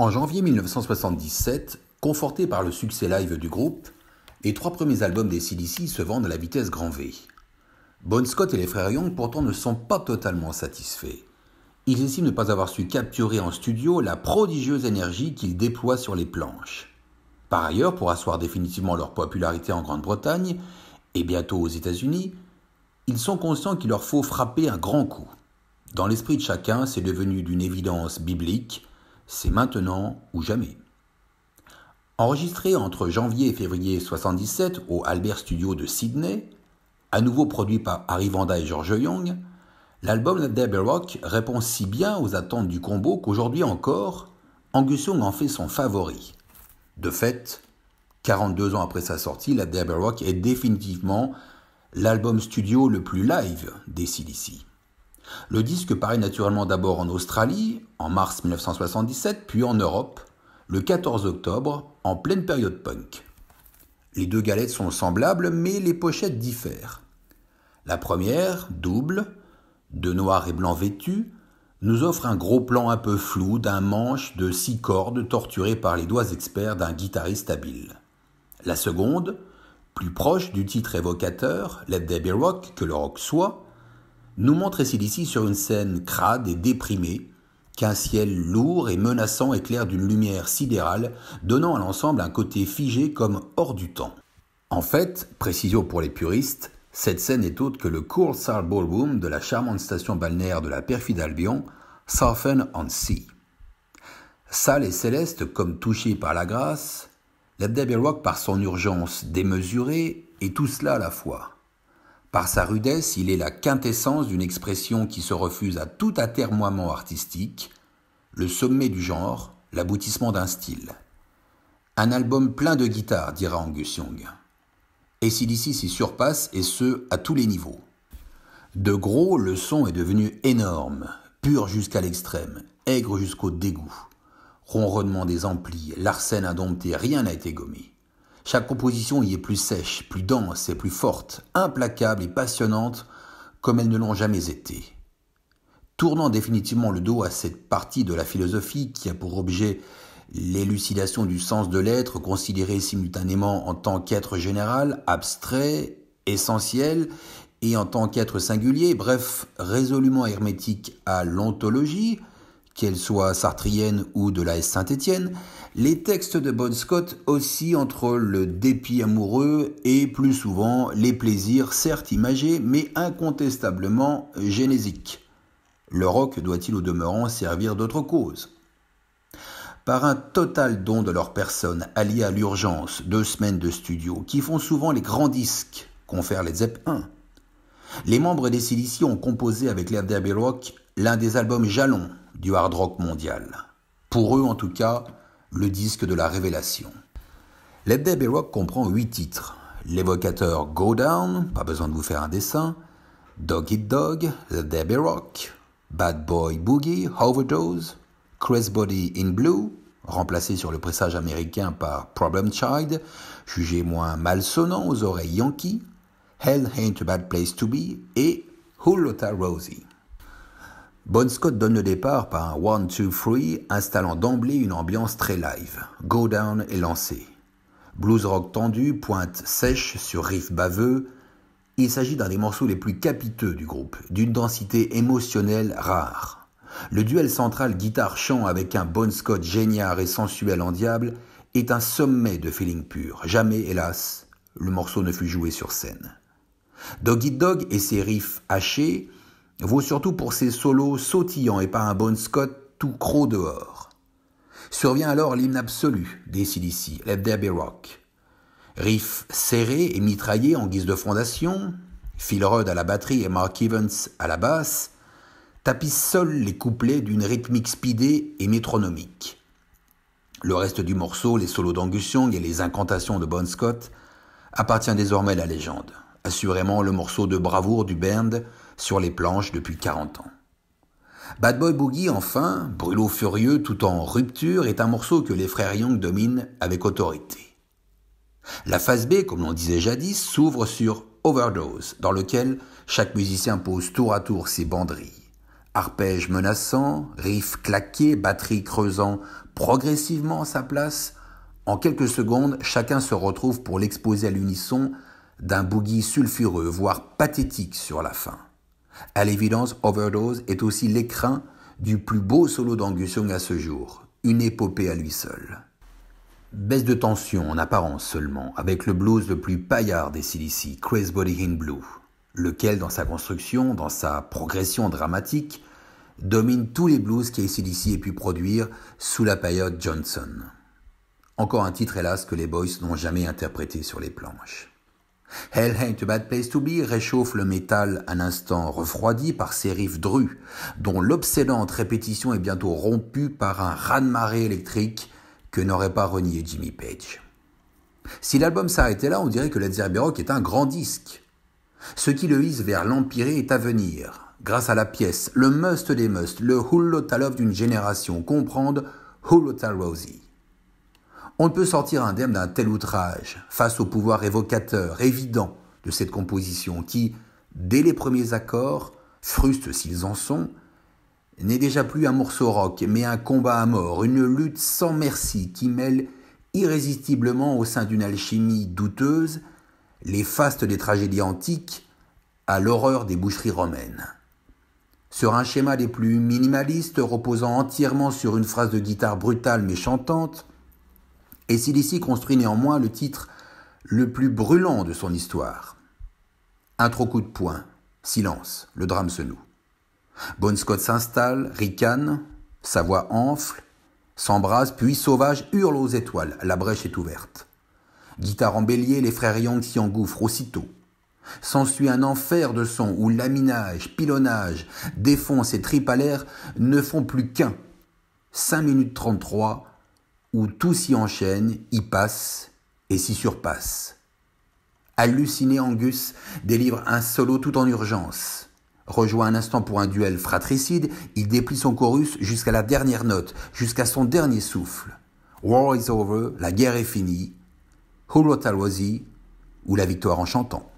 En janvier 1977, confortés par le succès live du groupe, les trois premiers albums des CDC se vendent à la vitesse grand V. Bon Scott et les frères Young pourtant ne sont pas totalement satisfaits. Ils estiment ne pas avoir su capturer en studio la prodigieuse énergie qu'ils déploient sur les planches. Par ailleurs, pour asseoir définitivement leur popularité en Grande-Bretagne et bientôt aux États-Unis, ils sont conscients qu'il leur faut frapper un grand coup. Dans l'esprit de chacun, c'est devenu d'une évidence biblique c'est maintenant ou jamais. Enregistré entre janvier et février 1977 au Albert Studio de Sydney, à nouveau produit par Harry Vanda et George Young, l'album Devil Rock répond si bien aux attentes du combo qu'aujourd'hui encore, Angus Young en fait son favori. De fait, 42 ans après sa sortie, la Devil Rock est définitivement l'album studio le plus live des CDC. Le disque paraît naturellement d'abord en Australie, en mars 1977, puis en Europe, le 14 octobre, en pleine période punk. Les deux galettes sont semblables, mais les pochettes diffèrent. La première, double, de noir et blanc vêtu, nous offre un gros plan un peu flou d'un manche de six cordes torturé par les doigts experts d'un guitariste habile. La seconde, plus proche du titre évocateur, Let There Rock que le rock soit, nous montre ici sur une scène crade et déprimée qu'un ciel lourd et menaçant éclaire d'une lumière sidérale, donnant à l'ensemble un côté figé comme hors du temps. En fait, précision pour les puristes, cette scène est autre que le Cool Sal Ballroom de la charmante station balnéaire de la perfide Albion, Southern-on-Sea. Sale et céleste comme touchée par la grâce, Rock par son urgence démesurée et tout cela à la fois. Par sa rudesse, il est la quintessence d'une expression qui se refuse à tout atermoiement artistique, le sommet du genre, l'aboutissement d'un style. Un album plein de guitares, dira Angus Young. Et CDC s'y surpasse, et ce, à tous les niveaux. De gros, le son est devenu énorme, pur jusqu'à l'extrême, aigre jusqu'au dégoût. Ronronnement des amplis, l'arsène indompté, rien n'a été gommé. Chaque composition y est plus sèche, plus dense et plus forte, implacable et passionnante comme elles ne l'ont jamais été. Tournant définitivement le dos à cette partie de la philosophie qui a pour objet l'élucidation du sens de l'être considéré simultanément en tant qu'être général, abstrait, essentiel, et en tant qu'être singulier, bref, résolument hermétique à l'ontologie, Qu'elles soient sartriennes ou de la Saint-Étienne, les textes de Bon Scott oscillent entre le dépit amoureux et plus souvent les plaisirs certes imagés mais incontestablement génésiques. Le rock doit-il au demeurant servir d'autre cause par un total don de leur personne, allié à l'urgence, deux semaines de studio, qui font souvent les grands disques, confèrent les ZEP 1. Les membres des Cilicies ont composé avec l'air Derby Rock l'un des albums jalons du hard rock mondial. Pour eux, en tout cas, le disque de la révélation. Les Debbie Rock comprend huit titres. L'évocateur Go Down, pas besoin de vous faire un dessin. Dog Eat Dog, The Debbie Rock. Bad Boy Boogie, Overdose. Chris Body in Blue, remplacé sur le pressage américain par Problem Child, jugé moins malsonnant aux oreilles yankees), Hell Ain't a Bad Place to Be et Hulota Rosie. Bon Scott donne le départ par un one 2, three installant d'emblée une ambiance très live. Go Down est lancé. Blues rock tendu, pointe sèche sur riff baveux. Il s'agit d'un des morceaux les plus capiteux du groupe, d'une densité émotionnelle rare. Le duel central guitare-chant avec un Bon Scott génial et sensuel en diable est un sommet de feeling pur. Jamais, hélas, le morceau ne fut joué sur scène. Doggy Dog et ses riffs hachés vaut surtout pour ses solos sautillants et pas un Bon Scott tout croc dehors. Survient alors l'hymne absolu des CDC, Let There Rock. Riff serré et mitraillé en guise de fondation, Phil Rudd à la batterie et Mark Evans à la basse, tapissent seuls les couplets d'une rythmique speedée et métronomique. Le reste du morceau, les solos d'Angus Young et les incantations de Bon Scott, appartient désormais à la légende. Assurément le morceau de bravoure du band sur les planches depuis 40 ans. Bad Boy Boogie, enfin, brûlot furieux tout en rupture, est un morceau que les frères Young dominent avec autorité. La phase B, comme l'on disait jadis, s'ouvre sur Overdose, dans lequel chaque musicien pose tour à tour ses banderies. Arpèges menaçants, riffs claqués, batterie creusant progressivement sa place, en quelques secondes, chacun se retrouve pour l'exposer à l'unisson d'un boogie sulfureux, voire pathétique sur la fin. À l'évidence, Overdose est aussi l'écrin du plus beau solo d'Angus Young à ce jour, une épopée à lui seul. Baisse de tension en apparence seulement, avec le blues le plus paillard des CDC, Crazy Body in Blue, lequel dans sa construction, dans sa progression dramatique, domine tous les blues qu'ACDC ait pu produire sous la période Johnson. Encore un titre hélas que les Boys n'ont jamais interprété sur les planches. Hell ain't a bad place to be réchauffe le métal un instant refroidi par ses riffs drus, dont l'obsédante répétition est bientôt rompue par un raz-de-marée électrique que n'aurait pas renié Jimmy Page. Si l'album s'arrêtait là, on dirait que Led Zeppelin est un grand disque. Ce qui le hisse vers l'empiré est à venir. Grâce à la pièce, le must des musts, le of d'une génération, comprendre Hullotal Rosie. On ne peut sortir indemne d'un tel outrage face au pouvoir évocateur évident de cette composition qui, dès les premiers accords, frustes s'ils en sont, n'est déjà plus un morceau rock, mais un combat à mort, une lutte sans merci qui mêle irrésistiblement au sein d'une alchimie douteuse les fastes des tragédies antiques à l'horreur des boucheries romaines. Sur un schéma des plus minimalistes reposant entièrement sur une phrase de guitare brutale mais chantante, et Silicie construit néanmoins le titre le plus brûlant de son histoire. Un trop coup de poing, silence, le drame se noue. Bon Scott s'installe, ricane, sa voix enfle, s'embrase, puis Sauvage hurle aux étoiles, la brèche est ouverte. Guitare en bélier, les frères Young s'y engouffrent aussitôt. S'ensuit un enfer de sons où laminage, pilonnage, défonce et l'air ne font plus qu'un. 5 minutes 33, où tout s'y enchaîne, y passe et s'y surpasse. Halluciné, Angus délivre un solo tout en urgence. Rejoint un instant pour un duel fratricide, il déplie son chorus jusqu'à la dernière note, jusqu'à son dernier souffle. War is over, la guerre est finie. wazi ou la victoire en chantant.